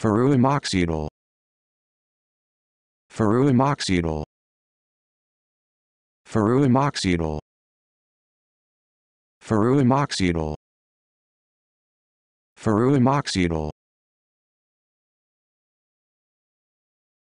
Ferruamoxidal. Ferruamoxidal. Ferruamoxidal. Ferruamoxidal. Ferruamoxidal.